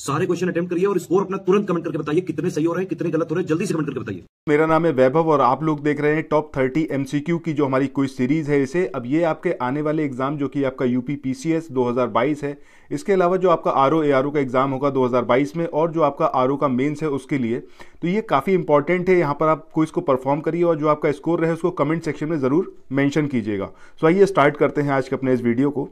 सारे question attempt करिए और स्कोर अपना तुरंत कमेंट करके बताइए कितने सही हो रहे हैं कितने गलत हो रहे हैं जल्दी से कमेंट करके बताइए मेरा नाम है वैभव और आप लोग देख रहे हैं टॉप थर्टी एमसीक्यू की जो हमारी कोई सीरीज है इसे अब ये आपके आने वाले एग्जाम जो कि आपका यूपी पीसीएस दो है इसके अलावा जो आपका आर ओ का एग्जाम होगा दो में और जो आपका आर का मेन्स है उसके लिए तो ये काफ़ी इंपॉर्टेंट है यहाँ पर आप क्विज को परफॉर्म करिए और जो आपका स्कोर रहे उसको कमेंट सेक्शन में ज़रूर मैंशन कीजिएगा सो तो आइए स्टार्ट करते हैं आज के अपने इस वीडियो को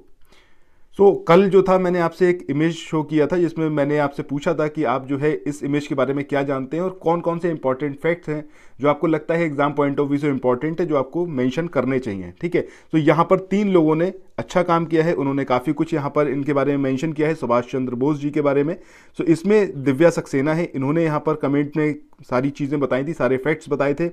सो so, कल जो था मैंने आपसे एक इमेज शो किया था जिसमें मैंने आपसे पूछा था कि आप जो है इस इमेज के बारे में क्या जानते हैं और कौन कौन से इंपॉर्टेंट फैक्ट्स हैं जो आपको लगता है एग्जाम पॉइंट ऑफ व्यू से इंपॉर्टेंट है जो आपको मेंशन करने चाहिए ठीक है तो यहाँ पर तीन लोगों ने अच्छा काम किया है उन्होंने काफ़ी कुछ यहाँ पर इनके बारे में मैंशन किया है सुभाष चंद्र बोस जी के बारे में सो so, इसमें दिव्या सक्सेना है इन्होंने यहाँ पर कमेंट में सारी चीज़ें बताई थी सारे फैक्ट्स बताए थे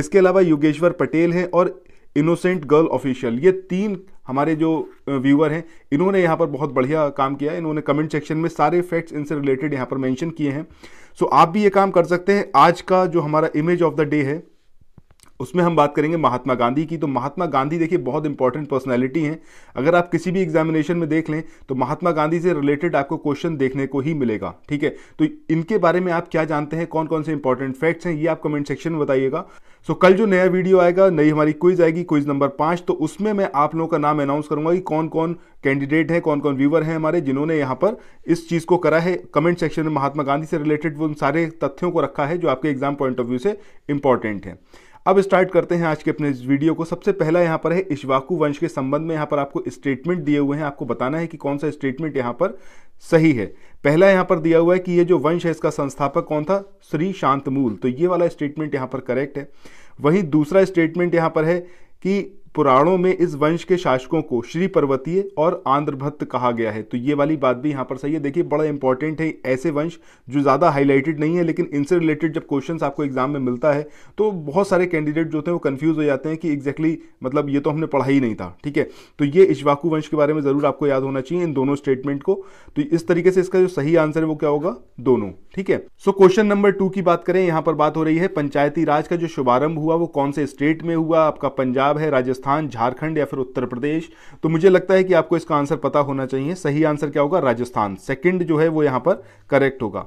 इसके अलावा योगेश्वर पटेल हैं और इनोसेंट गर्ल ऑफिशियल ये तीन हमारे जो व्यूअर हैं इन्होंने यहाँ पर बहुत बढ़िया काम किया इन्होंने कमेंट सेक्शन में सारे फैक्ट्स इनसे रिलेटेड यहाँ पर मेंशन किए हैं सो आप भी ये काम कर सकते हैं आज का जो हमारा इमेज ऑफ द डे है उसमें हम बात करेंगे महात्मा गांधी की तो महात्मा गांधी देखिए बहुत इंपॉर्टेंट पर्सनैलिटी हैं अगर आप किसी भी एग्जामिनेशन में देख लें तो महात्मा गांधी से रिलेटेड आपको क्वेश्चन देखने को ही मिलेगा ठीक है तो इनके बारे में आप क्या जानते हैं कौन कौन से इंपॉर्टेंट फैक्ट्स हैं ये आप कमेंट सेक्शन में बताइएगा सो कल जो नया वीडियो आएगा नई हमारी क्विज आएगी क्विज नंबर पांच तो उसमें मैं आप लोगों का नाम अनाउंस करूंगा कि कौन कौन कैंडिडेट है कौन कौन व्यूवर हैं हमारे जिन्होंने यहाँ पर इस चीज़ को करा है कमेंट सेक्शन में महात्मा गांधी से रिलेटेड वो उन सारे तथ्यों को रखा है जो आपके एग्जाम पॉइंट ऑफ व्यू से इंपॉर्टेंट है अब स्टार्ट करते हैं आज के अपने इस वीडियो को सबसे पहला यहाँ पर है इशवाकू वंश के संबंध में यहाँ पर आपको स्टेटमेंट दिए हुए हैं आपको बताना है कि कौन सा स्टेटमेंट यहाँ पर सही है पहला यहाँ पर दिया हुआ है कि ये जो वंश है इसका संस्थापक कौन था श्री शांतमूल तो ये वाला स्टेटमेंट यहाँ पर करेक्ट है वहीं दूसरा स्टेटमेंट यहाँ पर है कि पुराणों में इस वंश के शासकों को श्री पर्वतीय और आंध्रभत्त कहा गया है तो ये वाली बात भी यहाँ पर सही है देखिए बड़ा इंपॉर्टेंट है ऐसे वंश जो ज़्यादा हाईलाइटेड नहीं है लेकिन इनसे रिलेटेड जब क्वेश्चन आपको एग्जाम में मिलता है तो बहुत सारे कैंडिडेट जो होते हैं वो कन्फ्यूज हो जाते हैं कि एग्जैक्टली exactly, मतलब ये तो हमने पढ़ा ही नहीं था ठीक है तो ये इशवाकू वंश के बारे में ज़रूर आपको याद होना चाहिए इन दोनों स्टेटमेंट को तो इस तरीके से इसका जो सही आंसर है वो क्या होगा दोनों ठीक है सो क्वेश्चन नंबर टू की बात करें यहाँ पर बात हो रही है पंचायती राज का जो शुभारंभ हुआ वो कौन से स्टेट में हुआ आपका पंजाब है राजस्थान राजस्थान झारखंड या फिर उत्तर प्रदेश तो मुझे लगता है कि आपको इसका आंसर पता होना चाहिए सही आंसर क्या होगा राजस्थान सेकंड जो है वो यहां पर करेक्ट होगा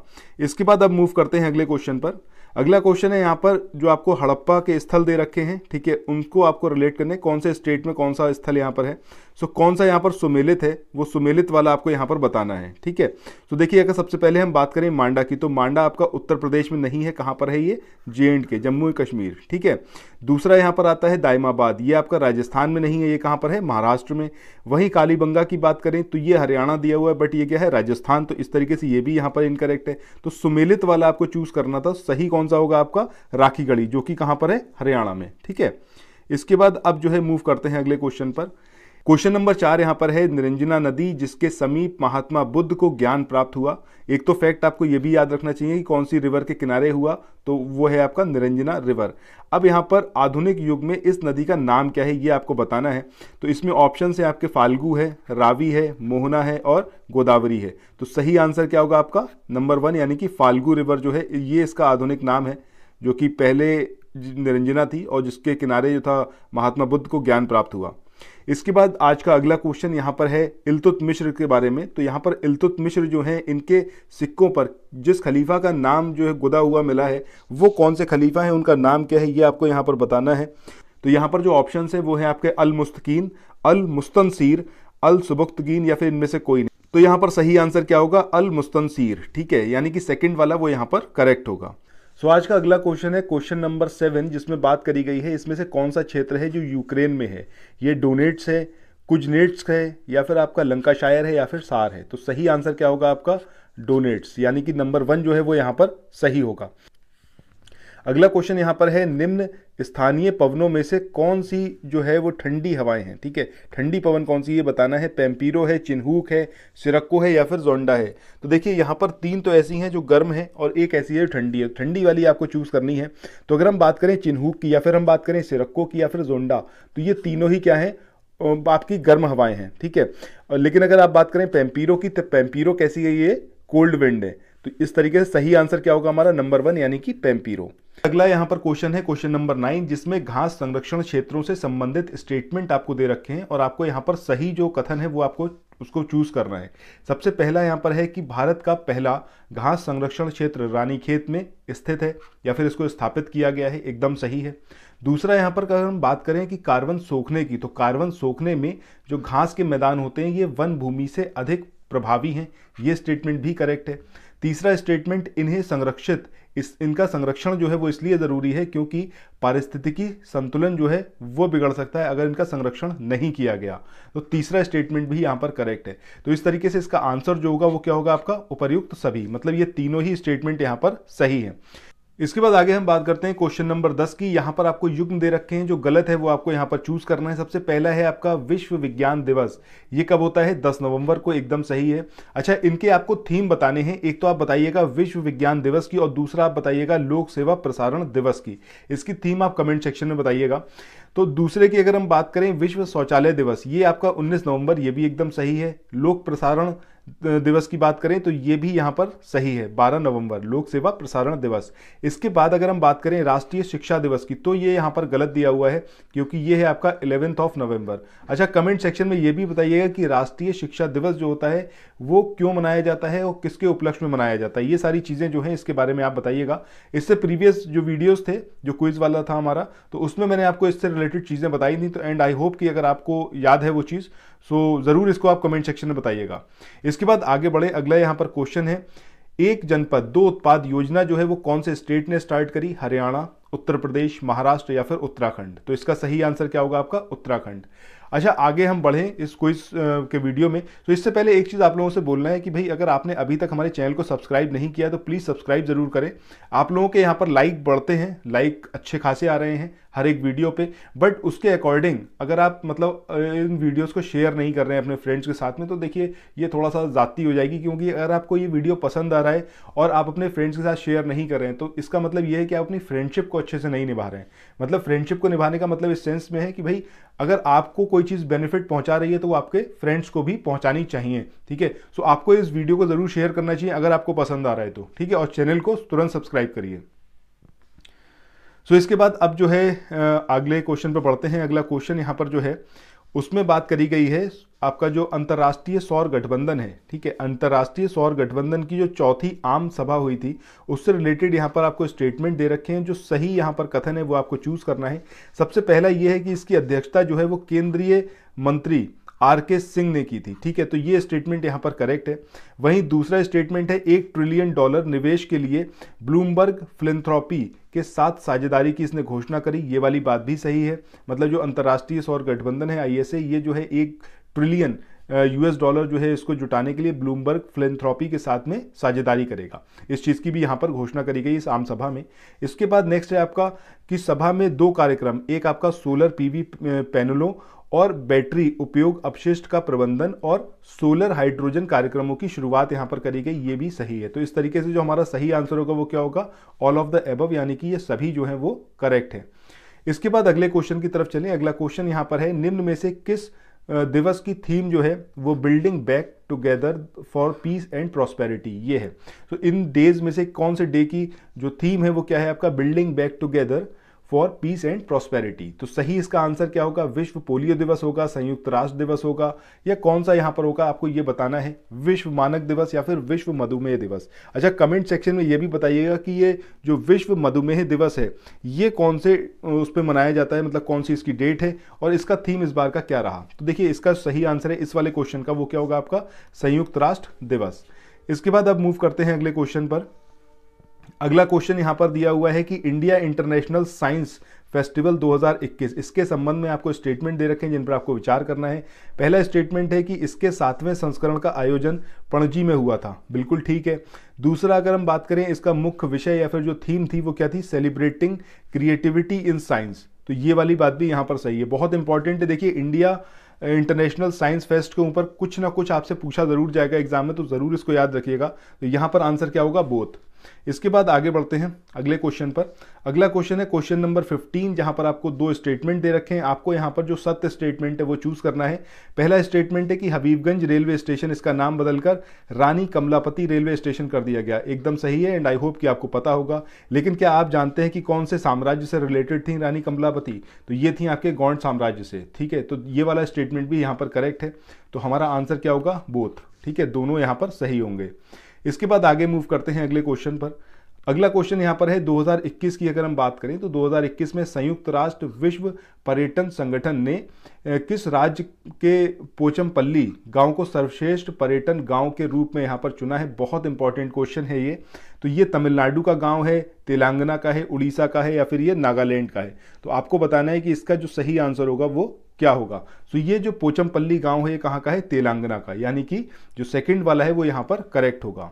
इसके बाद अब मूव करते हैं अगले क्वेश्चन पर अगला क्वेश्चन है यहाँ पर जो आपको हड़प्पा के स्थल दे रखे हैं ठीक है उनको आपको रिलेट करने कौन से स्टेट में कौन सा स्थल यहाँ पर है सो कौन सा यहाँ पर सुमेलित है वो सुमेलित वाला आपको यहाँ पर बताना है ठीक है तो देखिए अगर सबसे पहले हम बात करें मांडा की तो मांडा आपका उत्तर प्रदेश में नहीं है कहाँ पर है ये जे एंड के जम्मू एंड कश्मीर ठीक है दूसरा यहाँ पर आता है दायमाबाद ये आपका राजस्थान में नहीं है ये कहाँ पर है महाराष्ट्र में वहीं कालीबंगा की बात करें तो ये हरियाणा दिया हुआ है बट ये क्या है राजस्थान तो इस तरीके से ये भी यहाँ पर इनकरेक्ट है तो सुमेलित वाला आपको चूज करना था सही कौन कौन सा होगा आपका राखी गढ़ी जो कि कहां पर है हरियाणा में ठीक है इसके बाद अब जो है मूव करते हैं अगले क्वेश्चन पर क्वेश्चन नंबर चार यहाँ पर है निरंजना नदी जिसके समीप महात्मा बुद्ध को ज्ञान प्राप्त हुआ एक तो फैक्ट आपको ये भी याद रखना चाहिए कि कौन सी रिवर के किनारे हुआ तो वो है आपका निरंजना रिवर अब यहाँ पर आधुनिक युग में इस नदी का नाम क्या है ये आपको बताना है तो इसमें ऑप्शन है आपके फाल्गू है रावी है मोहना है और गोदावरी है तो सही आंसर क्या होगा आपका नंबर वन यानी कि फाल्गू रिवर जो है ये इसका आधुनिक नाम है जो कि पहले निरंजना थी और जिसके किनारे जो था महात्मा बुद्ध को ज्ञान प्राप्त हुआ इसके बाद आज का अगला क्वेश्चन यहाँ पर है इलतुत मिश्र के बारे में तो यहाँ पर इलतुत मिश्र जो है इनके सिक्कों पर जिस खलीफा का नाम जो है गुदा हुआ मिला है वो कौन से खलीफा है उनका नाम क्या है ये आपको यहाँ पर बताना है तो यहाँ पर जो ऑप्शन है वो है आपके अल मुस्तकीन अल मुस्तनसीर अल सुबुख्तगीन या फिर इनमें से कोई नहीं तो यहाँ पर सही आंसर क्या होगा अल मुस्तनसीर ठीक है यानी कि सेकंड वाला वो यहाँ पर करेक्ट होगा सो आज का अगला क्वेश्चन है क्वेश्चन नंबर सेवन जिसमें बात करी गई है इसमें से कौन सा क्षेत्र है जो यूक्रेन में है ये डोनेट्स है कुछ नेट्स है या फिर आपका लंकाशायर है या फिर सार है तो सही आंसर क्या होगा आपका डोनेट्स यानी कि नंबर वन जो है वो यहाँ पर सही होगा अगला क्वेश्चन यहाँ पर है निम्न स्थानीय पवनों में से कौन सी जो है वो ठंडी हवाएं हैं ठीक है ठंडी पवन कौन सी ये बताना है पेम्पीरो है चिन्हूक है सिरक्को है या फिर जोंडा है तो देखिए यहाँ पर तीन तो ऐसी हैं जो गर्म है और एक ऐसी है ठंडी है ठंडी वाली आपको चूज़ करनी है तो अगर हम बात करें चिन्हूक की या फिर हम बात करें सिरक्को की या फिर जोंडा तो ये तीनों ही क्या है आपकी गर्म हवाएं हैं ठीक है लेकिन अगर आप बात करें पेम्पीरो की तो पेम्पीरो कैसी है ये कोल्ड विंड है तो इस तरीके से सही आंसर क्या होगा हमारा नंबर वन यानी कि पेम्पीरो अगला यहाँ पर क्वेश्चन है क्वेश्चन नंबर नाइन जिसमें घास संरक्षण क्षेत्रों से संबंधित स्टेटमेंट आपको दे रखे हैं और आपको यहाँ पर सही जो कथन है वो आपको उसको चूज करना है सबसे पहला यहाँ पर है कि भारत का पहला घास संरक्षण क्षेत्र रानीखेत में स्थित है या फिर इसको स्थापित किया गया है एकदम सही है दूसरा यहाँ पर अगर हम बात करें कि कार्बन सोखने की तो कार्बन सोखने में जो घास के मैदान होते हैं ये वन भूमि से अधिक प्रभावी हैं ये स्टेटमेंट भी करेक्ट है तीसरा स्टेटमेंट इन्हें संरक्षित इस इनका संरक्षण जो है वो इसलिए ज़रूरी है क्योंकि पारिस्थितिकी संतुलन जो है वो बिगड़ सकता है अगर इनका संरक्षण नहीं किया गया तो तीसरा स्टेटमेंट भी यहाँ पर करेक्ट है तो इस तरीके से इसका आंसर जो होगा वो क्या होगा आपका उपयुक्त सभी मतलब ये तीनों ही स्टेटमेंट यहाँ पर सही है इसके बाद आगे हम बात करते हैं क्वेश्चन नंबर दस की यहाँ पर आपको युग्म दे रखे हैं जो गलत है वो आपको यहाँ पर चूज करना है सबसे पहला है आपका विश्व विज्ञान दिवस ये कब होता है दस नवंबर को एकदम सही है अच्छा इनके आपको थीम बताने हैं एक तो आप बताइएगा विश्व विज्ञान दिवस की और दूसरा आप बताइएगा लोक सेवा प्रसारण दिवस की इसकी थीम आप कमेंट सेक्शन में बताइएगा तो दूसरे की अगर हम बात करें विश्व शौचालय दिवस ये आपका उन्नीस नवंबर ये भी एकदम सही है लोक प्रसारण दिवस की बात करें तो ये भी यहाँ पर सही है 12 नवंबर लोक सेवा प्रसारण दिवस इसके बाद अगर हम बात करें राष्ट्रीय शिक्षा दिवस की तो ये यहाँ पर गलत दिया हुआ है क्योंकि ये है आपका इलेवेंथ ऑफ नवंबर अच्छा कमेंट सेक्शन में ये भी बताइएगा कि राष्ट्रीय शिक्षा दिवस जो होता है वो क्यों मनाया जाता है और किसके उपलक्ष्य में मनाया जाता है ये सारी चीज़ें जो हैं इसके बारे में आप बताइएगा इससे प्रीवियस जो वीडियोज़ थे जो क्विज वाला था हमारा तो उसमें मैंने आपको इससे रिलेटेड चीज़ें बताई थी तो एंड आई होप कि अगर आपको याद है वो चीज़ सो so, ज़रूर इसको आप कमेंट सेक्शन में बताइएगा इसके बाद आगे बढ़े अगला यहाँ पर क्वेश्चन है एक जनपद दो उत्पाद योजना जो है वो कौन से स्टेट ने स्टार्ट करी हरियाणा उत्तर प्रदेश महाराष्ट्र या फिर उत्तराखंड तो इसका सही आंसर क्या होगा आपका उत्तराखंड अच्छा आगे हम बढ़े इस क्विज के वीडियो में तो इससे पहले एक चीज़ आप लोगों से बोलना है कि भाई अगर आपने अभी तक हमारे चैनल को सब्सक्राइब नहीं किया तो प्लीज़ सब्सक्राइब ज़रूर करें आप लोगों के यहाँ पर लाइक बढ़ते हैं लाइक अच्छे खासे आ रहे हैं हर एक वीडियो पे बट उसके अकॉर्डिंग अगर आप मतलब इन वीडियोस को शेयर नहीं कर रहे हैं अपने फ्रेंड्स के साथ में तो देखिए ये थोड़ा सा ज़ाती हो जाएगी क्योंकि अगर आपको ये वीडियो पसंद आ रहा है और आप अपने फ्रेंड्स के साथ शेयर नहीं कर रहे हैं तो इसका मतलब ये है कि आप अपनी फ्रेंडशिप को अच्छे से नहीं निभा रहे हैं मतलब फ्रेंडशिप को निभाने का मतलब इस सेंस में है कि भाई अगर आपको कोई चीज़ बेनिफिट पहुंचा रही है तो वो आपके फ्रेंड्स को भी पहुंचानी चाहिए ठीक है सो आपको इस वीडियो को ज़रूर शेयर करना चाहिए अगर आपको पसंद आ रहा है तो ठीक है और चैनल को तुरंत सब्सक्राइब करिए सो so, इसके बाद अब जो है अगले क्वेश्चन पर पढ़ते हैं अगला क्वेश्चन यहाँ पर जो है उसमें बात करी गई है आपका जो अंतर्राष्ट्रीय सौर गठबंधन है ठीक है अंतर्राष्ट्रीय सौर गठबंधन की जो चौथी आम सभा हुई थी उससे रिलेटेड यहाँ पर आपको स्टेटमेंट दे रखे हैं जो सही यहाँ पर कथन है वो आपको चूज करना है सबसे पहला ये है कि इसकी अध्यक्षता जो है वो केंद्रीय मंत्री आर के सिंह ने की थी ठीक है तो ये स्टेटमेंट यहाँ पर करेक्ट है वहीं दूसरा स्टेटमेंट है एक ट्रिलियन डॉलर निवेश के लिए ब्लूमबर्ग फिलेंथ्रॉपी के साथ साझेदारी की इसने घोषणा करी ये वाली बात भी सही है मतलब जो अंतर्राष्ट्रीय सौर गठबंधन है आई ये जो है एक ट्रिलियन यूएस डॉलर जो है इसको जुटाने के लिए ब्लूमबर्ग फिलेंथ्रॉपी के साथ में साझेदारी करेगा इस चीज़ की भी यहाँ पर घोषणा करी गई इस आम सभा में इसके बाद नेक्स्ट है आपका कि सभा में दो कार्यक्रम एक आपका सोलर पीवी पैनलों और बैटरी उपयोग अपशिष्ट का प्रबंधन और सोलर हाइड्रोजन कार्यक्रमों की शुरुआत यहां पर करी गई ये भी सही है तो इस तरीके से जो हमारा सही आंसर होगा वो क्या होगा ऑल ऑफ द एबव यानी कि ये सभी जो है वो करेक्ट है इसके बाद अगले क्वेश्चन की तरफ चलें अगला क्वेश्चन यहां पर है निम्न में से किस दिवस की थीम जो है वो building back together for peace and prosperity ये है तो इन डेज में से कौन से डे की जो थीम है वो क्या है आपका building back together for peace and prosperity तो सही इसका आंसर क्या होगा विश्व पोलियो दिवस होगा संयुक्त राष्ट्र दिवस होगा या कौन सा यहाँ पर होगा आपको यह बताना है विश्व मानक दिवस या फिर विश्व मधुमेह दिवस अच्छा कमेंट सेक्शन में यह भी बताइएगा कि ये जो विश्व मधुमेह दिवस है ये कौन से उस पर मनाया जाता है मतलब कौन सी इसकी डेट है और इसका थीम इस बार का क्या रहा तो देखिए इसका सही आंसर है इस वाले क्वेश्चन का वो क्या होगा आपका संयुक्त राष्ट्र दिवस इसके बाद अब मूव करते हैं अगले क्वेश्चन पर अगला क्वेश्चन यहाँ पर दिया हुआ है कि इंडिया इंटरनेशनल साइंस फेस्टिवल 2021 इसके संबंध में आपको स्टेटमेंट दे रखे हैं जिन पर आपको विचार करना है पहला स्टेटमेंट है कि इसके सातवें संस्करण का आयोजन पणजी में हुआ था बिल्कुल ठीक है दूसरा अगर हम बात करें इसका मुख्य विषय या फिर जो थीम थी वो क्या थी सेलिब्रेटिंग क्रिएटिविटी इन साइंस तो ये वाली बात भी यहाँ पर सही है बहुत इंपॉर्टेंट है देखिए इंडिया इंटरनेशनल साइंस फेस्ट के ऊपर कुछ ना कुछ आपसे पूछा जरूर जाएगा एग्जाम में तो ज़रूर इसको याद रखिएगा तो यहाँ पर आंसर क्या होगा बोथ इसके बाद आगे बढ़ते हैं अगले क्वेश्चन पर अगला क्वेश्चन है क्वेश्चन नंबर 15 जहां पर आपको दो स्टेटमेंट दे रखे हैं आपको यहां पर जो सत्य स्टेटमेंट है वो चूज करना है पहला स्टेटमेंट है कि हबीबगंज रेलवे स्टेशन इसका नाम बदलकर रानी कमलापति रेलवे स्टेशन कर दिया गया एकदम सही है एंड आई होप कि आपको पता होगा लेकिन क्या आप जानते हैं कि कौन से साम्राज्य से रिलेटेड थी रानी कमलापति तो ये थी आपके गौंड साम्राज्य से ठीक है तो ये वाला स्टेटमेंट भी यहाँ पर करेक्ट है तो हमारा आंसर क्या होगा बोथ ठीक है दोनों यहाँ पर सही होंगे इसके बाद आगे मूव करते हैं अगले क्वेश्चन पर अगला क्वेश्चन यहाँ पर है 2021 की अगर हम बात करें तो 2021 में संयुक्त राष्ट्र विश्व पर्यटन संगठन ने किस राज्य के पोचमपल्ली गांव को सर्वश्रेष्ठ पर्यटन गांव के रूप में यहाँ पर चुना है बहुत इंपॉर्टेंट क्वेश्चन है ये तो ये तमिलनाडु का गांव है तेलंगाना का है उड़ीसा का है या फिर ये नागालैंड का है तो आपको बताना है कि इसका जो सही आंसर होगा वो क्या होगा सो ये जो पोचमपल्ली गांव है ये कहाँ का है तेलंगाना का यानी कि जो सेकंड वाला है वो यहाँ पर करेक्ट होगा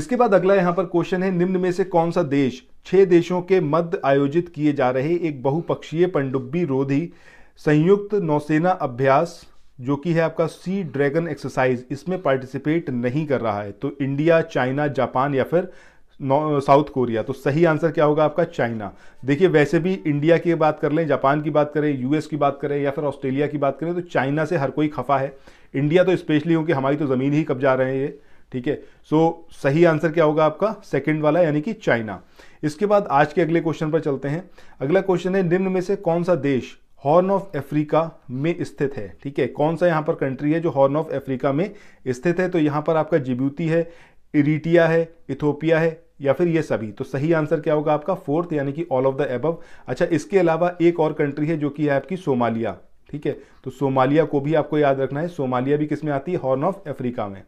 इसके बाद अगला यहाँ पर क्वेश्चन है निम्न में से कौन सा देश छह देशों के मध्य आयोजित किए जा रहे एक बहुपक्षीय पंडुब्बी रोधी संयुक्त नौसेना अभ्यास जो कि है आपका सी ड्रैगन एक्सरसाइज इसमें पार्टिसिपेट नहीं कर रहा है तो इंडिया चाइना जापान या फिर साउथ कोरिया तो सही आंसर क्या होगा आपका चाइना देखिए वैसे भी इंडिया की बात कर लें जापान की बात करें यूएस की बात करें या फिर ऑस्ट्रेलिया की बात करें तो चाइना से हर कोई खफा है इंडिया तो स्पेशली क्योंकि हमारी तो ज़मीन ही कब जा रहे हैं ये ठीक है सो सही आंसर क्या होगा आपका सेकेंड वाला यानी कि चाइना इसके बाद आज के अगले क्वेश्चन पर चलते हैं अगला क्वेश्चन है निम्न में से कौन सा देश हॉर्न ऑफ अफ्रीका में स्थित है ठीक है कौन सा यहाँ पर कंट्री है जो हॉर्न ऑफ अफ्रीका में स्थित है तो यहाँ पर आपका जिब्यूती है इरीटिया है इथोपिया है या फिर ये सभी तो सही आंसर क्या होगा आपका फोर्थ यानी कि ऑल ऑफ द एबव अच्छा इसके अलावा एक और कंट्री है जो कि है आपकी सोमालिया ठीक है तो सोमालिया को भी आपको याद रखना है सोमालिया भी किस में आती है हॉर्न ऑफ अफ्रीका में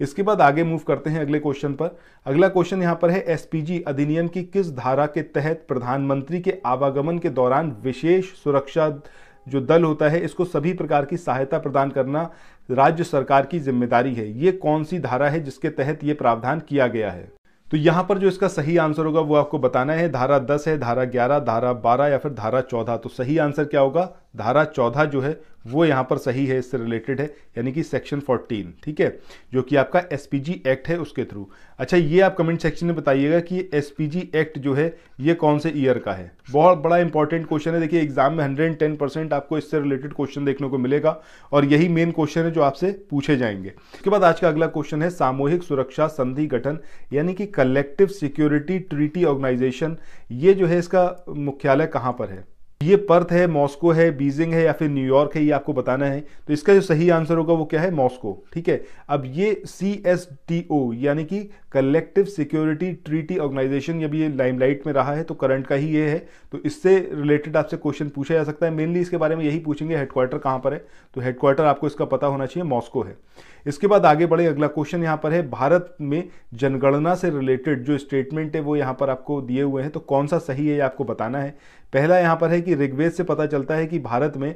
इसके बाद आगे मूव करते हैं अगले क्वेश्चन पर अगला क्वेश्चन यहां पर है एसपीजी अधिनियम की किस धारा के तहत प्रधानमंत्री के आवागमन के दौरान विशेष सुरक्षा जो दल होता है इसको सभी प्रकार की सहायता प्रदान करना राज्य सरकार की जिम्मेदारी है ये कौन सी धारा है जिसके तहत ये प्रावधान किया गया है तो यहाँ पर जो इसका सही आंसर होगा वो आपको बताना है धारा 10 है धारा 11, धारा 12 या फिर धारा 14 तो सही आंसर क्या होगा धारा चौदह जो है वो यहाँ पर सही है इससे रिलेटेड है यानी कि सेक्शन 14 ठीक है जो कि आपका एस एक्ट है उसके थ्रू अच्छा ये आप कमेंट सेक्शन में बताइएगा कि एस एक्ट जो है ये कौन से ईयर का है बहुत बड़ा इंपॉर्टेंट क्वेश्चन है देखिए एग्जाम में 110 परसेंट आपको इससे रिलेटेड क्वेश्चन देखने को मिलेगा और यही मेन क्वेश्चन है जो आपसे पूछे जाएंगे उसके बाद आज का अगला क्वेश्चन है सामूहिक सुरक्षा संधि गठन यानी कि कलेक्टिव सिक्योरिटी ट्रीटी ऑर्गेनाइजेशन ये जो है इसका मुख्यालय कहाँ पर है ये पर्थ है मॉस्को है बीजिंग है या फिर न्यूयॉर्क है ये आपको बताना है तो इसका जो सही आंसर होगा वो क्या है मॉस्को ठीक है अब ये सी एस टी ओ यानी कि कलेक्टिव सिक्योरिटी ट्रीटी ऑर्गेनाइजेशन ये भी ये लाइमलाइट में रहा है तो करंट का ही ये है तो इससे रिलेटेड आपसे क्वेश्चन पूछा जा सकता है मेनली इसके बारे में यही पूछेंगे हेडक्वार्टर कहाँ पर है तो हेडक्वार्टर आपको इसका पता होना चाहिए मॉस्को है इसके बाद आगे बढ़े अगला क्वेश्चन यहां पर है भारत में जनगणना से रिलेटेड जो स्टेटमेंट है वो यहां पर आपको दिए हुए हैं तो कौन सा सही है ये आपको बताना है पहला यहां पर है कि ऋग्वेद से पता चलता है कि भारत में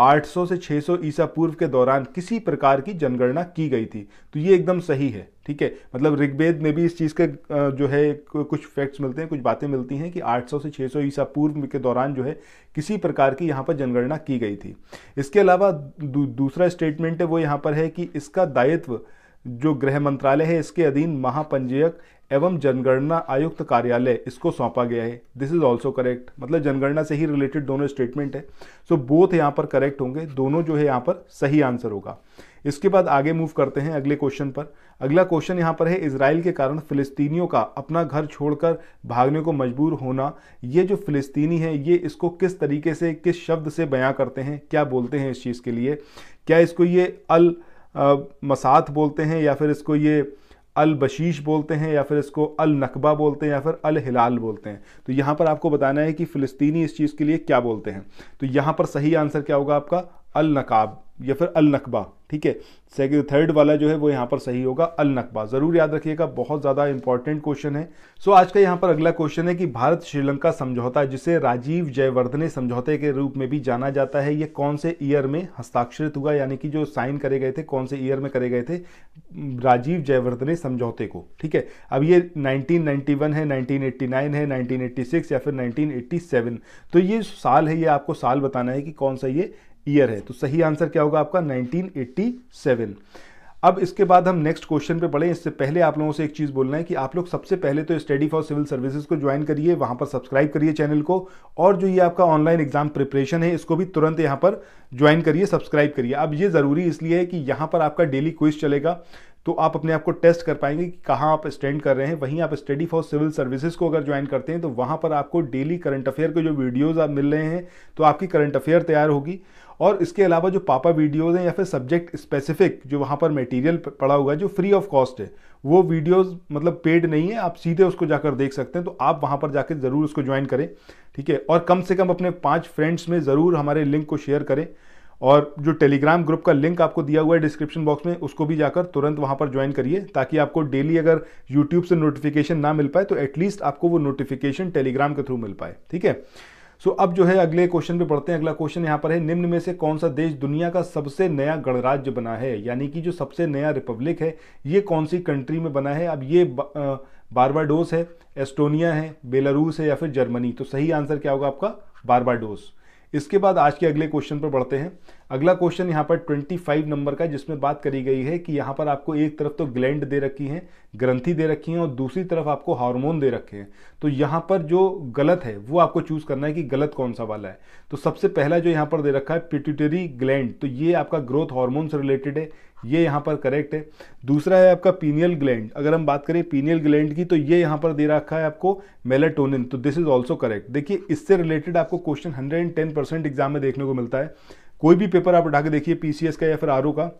800 से 600 ईसा पूर्व के दौरान किसी प्रकार की जनगणना की गई थी तो ये एकदम सही है ठीक है मतलब ऋग्वेद में भी इस चीज़ के जो है कुछ फैक्ट्स मिलते हैं कुछ बातें मिलती हैं कि 800 से 600 ईसा पूर्व के दौरान जो है किसी प्रकार की यहाँ पर जनगणना की गई थी इसके अलावा दू, दूसरा स्टेटमेंट है वो यहाँ पर है कि इसका दायित्व जो गृह मंत्रालय है इसके अधीन महापंजीयक एवं जनगणना आयुक्त कार्यालय इसको सौंपा गया है दिस इज ऑल्सो करेक्ट मतलब जनगणना से ही रिलेटेड दोनों स्टेटमेंट है सो बोथ यहाँ पर करेक्ट होंगे दोनों जो है यहाँ पर सही आंसर होगा इसके बाद आगे मूव करते हैं अगले क्वेश्चन पर अगला क्वेश्चन यहाँ पर है इसराइल के कारण फिलिस्तीनियों का अपना घर छोड़कर भागने को मजबूर होना ये जो फिलिस्तीनी है ये इसको किस तरीके से किस शब्द से बयां करते हैं क्या बोलते हैं इस चीज़ के लिए क्या इसको ये अल आ, मसात बोलते हैं या फिर इसको ये अल बशीश बोलते हैं या फिर इसको अल नकबा बोलते हैं या फिर अल हिलाल बोलते हैं तो यहां पर आपको बताना है कि फ़िलिस्तीनी इस चीज़ के लिए क्या बोलते हैं तो यहां पर सही आंसर क्या होगा आपका अल नकाब या फिर अल नकबा ठीक है सेकेंड थर्ड वाला जो है वो यहाँ पर सही होगा अल नकबा ज़रूर याद रखिएगा बहुत ज़्यादा इंपॉर्टेंट क्वेश्चन है सो so, आज का यहाँ पर अगला क्वेश्चन है कि भारत श्रीलंका समझौता जिसे राजीव जयवर्धने समझौते के रूप में भी जाना जाता है ये कौन से ईयर में हस्ताक्षरित हुआ यानी कि जो साइन करे गए थे कौन से ईयर में करे गए थे राजीव जयवर्धने समझौते को ठीक है अब ये नाइनटीन है नाइनटीन है नाइनटीन या फिर नाइनटीन तो ये साल है ये आपको साल बताना है कि कौन सा ये ईयर है तो सही आंसर क्या होगा आपका 1987 अब इसके बाद हम नेक्स्ट क्वेश्चन पे पढ़े इससे पहले आप लोगों से एक चीज़ बोलना है कि आप लोग सबसे पहले तो स्टडी फॉर सिविल सर्विसेज को ज्वाइन करिए वहां पर सब्सक्राइब करिए चैनल को और जो ये आपका ऑनलाइन एग्जाम प्रिपरेशन है इसको भी तुरंत यहां पर ज्वाइन करिए सब्सक्राइब करिए अब ये ज़रूरी इसलिए है कि यहां पर आपका डेली क्विज चलेगा तो आप अपने आप को टेस्ट कर पाएंगे कि कहाँ आप स्टैंड कर रहे हैं वहीं आप स्टडी फॉर सिविल सर्विसेज को अगर ज्वाइन करते हैं तो वहाँ पर आपको डेली करंट अफेयर के जो वीडियोज़ आप मिल रहे हैं तो आपकी करंट अफेयर तैयार होगी और इसके अलावा जो पापा वीडियोज़ हैं या फिर सब्जेक्ट स्पेसिफिक जो वहाँ पर मटेरियल पड़ा हुआ है जो फ्री ऑफ कॉस्ट है वो वीडियोस मतलब पेड नहीं है आप सीधे उसको जाकर देख सकते हैं तो आप वहाँ पर जाकर ज़रूर उसको ज्वाइन करें ठीक है और कम से कम अपने पाँच फ्रेंड्स में ज़रूर हमारे लिंक को शेयर करें और जो टेलीग्राम ग्रुप का लिंक आपको दिया हुआ है डिस्क्रिप्शन बॉक्स में उसको भी जाकर तुरंत वहाँ पर ज्वाइन करिए ताकि आपको डेली अगर यूट्यूब से नोटिफिकेशन ना मिल पाए तो एटलीस्ट आपको वो नोटिफिकेशन टेलीग्राम के थ्रू मिल पाए ठीक है सो अब जो है अगले क्वेश्चन पे पढ़ते हैं अगला क्वेश्चन यहाँ पर है निम्न में से कौन सा देश दुनिया का सबसे नया गणराज्य बना है यानी कि जो सबसे नया रिपब्लिक है ये कौन सी कंट्री में बना है अब ये बारबाडोस है एस्टोनिया है बेलारूस है या फिर जर्मनी तो सही आंसर क्या होगा आपका बारबाडोस इसके बाद आज के अगले क्वेश्चन पर बढ़ते हैं अगला क्वेश्चन यहाँ पर 25 नंबर का जिसमें बात करी गई है कि यहाँ पर आपको एक तरफ तो ग्लैंड दे रखी है ग्रंथि दे रखी है और दूसरी तरफ आपको हार्मोन दे रखे हैं तो यहाँ पर जो गलत है वो आपको चूज करना है कि गलत कौन सा वाला है तो सबसे पहला जो यहाँ पर दे रखा है पिट्यूटरी ग्लैंड तो ये आपका ग्रोथ हॉर्मोन से रिलेटेड है ये यहाँ पर करेक्ट है दूसरा है आपका पीनियल ग्लैंड अगर हम बात करें पीनियल ग्लैंड की तो ये यहाँ पर दे रखा है आपको मेलाटोनिन तो दिस इज ऑल्सो करेक्ट देखिए इससे रिलेटेड आपको question hundred and ten percent exam में देखने को मिलता है कोई भी पेपर आप उठा के देखिए पीसीएस का या फिर आर का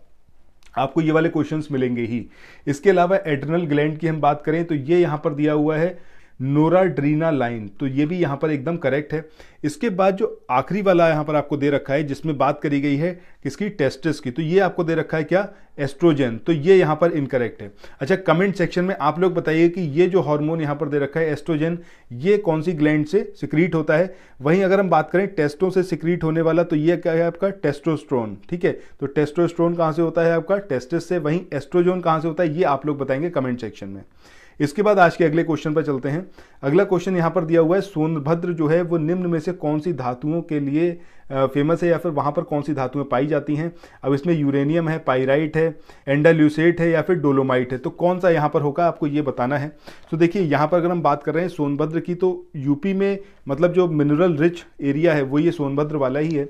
आपको ये वाले क्वेश्चंस मिलेंगे ही इसके अलावा एड्रनल ग्लैंड की हम बात करें तो ये यहाँ पर दिया हुआ है नोराड्रीना लाइन तो ये भी यहाँ पर एकदम करेक्ट है इसके बाद जो आखिरी वाला यहाँ पर आपको दे रखा है जिसमें बात करी गई है किसकी टेस्टिस की तो ये आपको दे रखा है क्या एस्ट्रोजन तो ये यहाँ पर इनकरेक्ट है अच्छा कमेंट सेक्शन में आप लोग बताइए कि ये जो हार्मोन यहाँ पर दे रखा है एस्ट्रोजन ये कौन सी ग्लैंड से सिक्रीट होता है वहीं अगर हम बात करें टेस्टों से सिक्रीट होने वाला तो ये क्या है आपका टेस्टोस्ट्रोन ठीक है तो टेस्टोस्ट्रोन कहाँ से होता है आपका टेस्टिस से वहीं एस्ट्रोजोन कहाँ से होता है ये आप लोग बताएंगे कमेंट सेक्शन में इसके बाद आज के अगले क्वेश्चन पर चलते हैं अगला क्वेश्चन यहाँ पर दिया हुआ है सोनभद्र जो है वो निम्न में से कौन सी धातुओं के लिए फेमस है या फिर वहाँ पर कौन सी धातुएं पाई जाती हैं अब इसमें यूरेनियम है पाइराइट है एंडाल्यूसेट है या फिर डोलोमाइट है तो कौन सा यहाँ पर होगा आपको ये बताना है तो देखिए यहाँ पर अगर हम बात कर रहे हैं सोनभद्र की तो यूपी में मतलब जो मिनरल रिच एरिया है वो ये सोनभद्र वाला ही है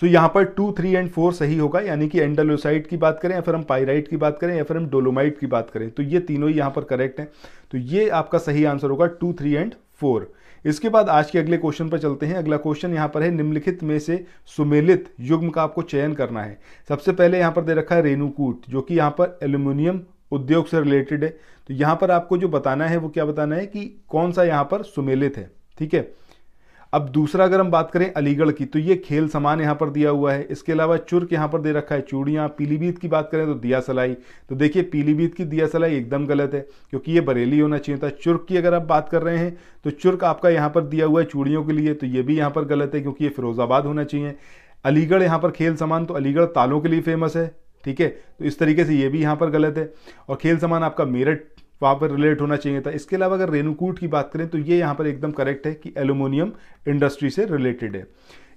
तो यहाँ पर टू थ्री एंड फोर सही होगा यानी कि एंडालोसाइट की बात करें या फिर हम पाइराइट की बात करें या फिर हम डोलोमाइट की बात करें तो ये तीनों ही यहाँ पर करेक्ट हैं तो ये आपका सही आंसर होगा टू थ्री एंड फोर इसके बाद आज के अगले क्वेश्चन पर चलते हैं अगला क्वेश्चन यहाँ पर है निम्नलिखित में से सुमेलित युग्म का आपको चयन करना है सबसे पहले यहाँ पर दे रखा है रेणुकूट जो कि यहाँ पर एल्यूमिनियम उद्योग से रिलेटेड है तो यहाँ पर आपको जो बताना है वो क्या बताना है कि कौन सा यहाँ पर सुमेलित है ठीक है अब दूसरा अगर हम बात करें अलीगढ़ की तो ये खेल सामान यहाँ पर दिया हुआ है इसके अलावा चुर्क यहाँ पर दे रखा है चूड़ियाँ पीलीभीत की बात करें तो दिया सलाई तो देखिए पीलीभीत की दिया सलाई एकदम गलत है क्योंकि ये बरेली होना चाहिए था चुर्क की अगर आप बात कर रहे हैं तो चुर्क आपका यहाँ पर दिया हुआ है चूड़ियों के लिए तो ये भी यहाँ पर गलत है क्योंकि ये फिरोजाबाद होना चाहिए अलीगढ़ यहाँ पर खेल सामान तो अलीगढ़ तालों के लिए फेमस है ठीक है तो इस तरीके से ये भी यहाँ पर गलत है और खेल सामान आपका मेरठ वहाँ पर रिलेट होना चाहिए था इसके अलावा अगर रेणुकूट की बात करें तो ये यहाँ पर एकदम करेक्ट है कि एलुमिनियम इंडस्ट्री से रिलेटेड है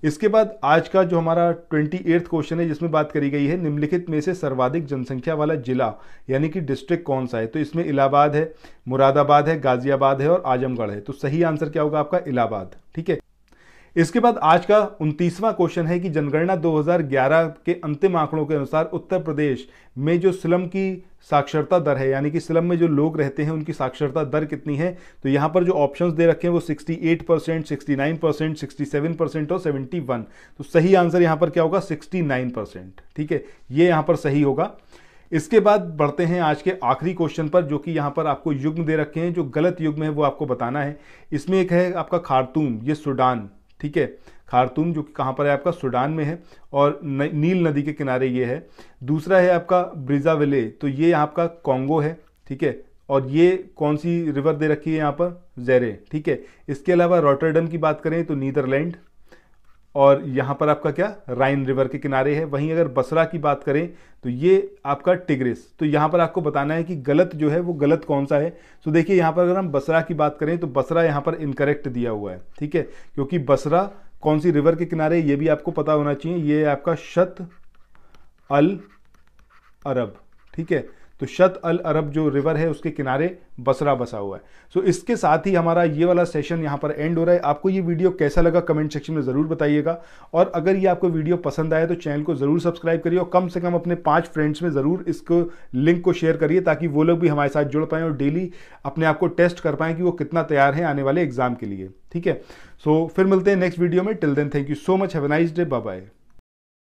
इसके बाद आज का जो हमारा ट्वेंटी एट्थ क्वेश्चन है जिसमें बात करी गई है निम्नलिखित में से सर्वाधिक जनसंख्या वाला जिला यानी कि डिस्ट्रिक्ट कौन सा है तो इसमें इलाहाबाद है मुरादाबाद है गाजियाबाद है और आजमगढ़ है तो सही आंसर क्या होगा आपका इलाहाबाद ठीक है इसके बाद आज का उनतीसवां क्वेश्चन है कि जनगणना 2011 के अंतिम आंकड़ों के अनुसार उत्तर प्रदेश में जो स्लम की साक्षरता दर है यानी कि स्लम में जो लोग रहते हैं उनकी साक्षरता दर कितनी है तो यहाँ पर जो ऑप्शंस दे रखे हैं वो 68 percent sixty percent sixty percent और 71 तो सही आंसर यहाँ पर क्या होगा नाइन परसेंट ठीक है ये यहाँ पर सही होगा इसके बाद बढ़ते हैं आज के आखिरी क्वेश्चन पर जो कि यहाँ पर आपको युग्म दे रखे हैं जो गलत युग्म है वो आपको बताना है इसमें एक है आपका खारतूम ये सूडान ठीक है खारतूम जो कि कहाँ पर है आपका सूडान में है और नील नदी के किनारे ये है दूसरा है आपका ब्रिज़ावेले तो ये आपका कॉन्गो है ठीक है और ये कौन सी रिवर दे रखी है यहाँ पर जैरे ठीक है इसके अलावा रोटरडम की बात करें तो नीदरलैंड और यहाँ पर आपका क्या राइन रिवर के किनारे है वहीं अगर बसरा की बात करें तो ये आपका टिग्रिस तो यहाँ पर आपको बताना है कि गलत जो है वो गलत कौन सा है तो देखिए यहाँ पर अगर हम बसरा की बात करें तो बसरा यहाँ पर इनकरेक्ट दिया हुआ है ठीक है क्योंकि बसरा कौन सी रिवर के किनारे ये भी आपको पता होना चाहिए ये आपका शत अल अरब ठीक है तो शत अल अरब जो रिवर है उसके किनारे बसरा बसा हुआ है सो so, इसके साथ ही हमारा ये वाला सेशन यहाँ पर एंड हो रहा है आपको ये वीडियो कैसा लगा कमेंट सेक्शन में ज़रूर बताइएगा और अगर ये आपको वीडियो पसंद आए तो चैनल को ज़रूर सब्सक्राइब करिए और कम से कम अपने पाँच फ्रेंड्स में ज़रूर इसको लिंक को शेयर करिए ताकि वो लोग भी हमारे साथ जुड़ पाएँ और डेली अपने आप को टेस्ट कर पाएँ कि वो कितना तैयार हैं आने वाले एग्जाम के लिए ठीक है सो so, फिर मिलते हैं नेक्स्ट वीडियो में till then thank you so much have nice day bye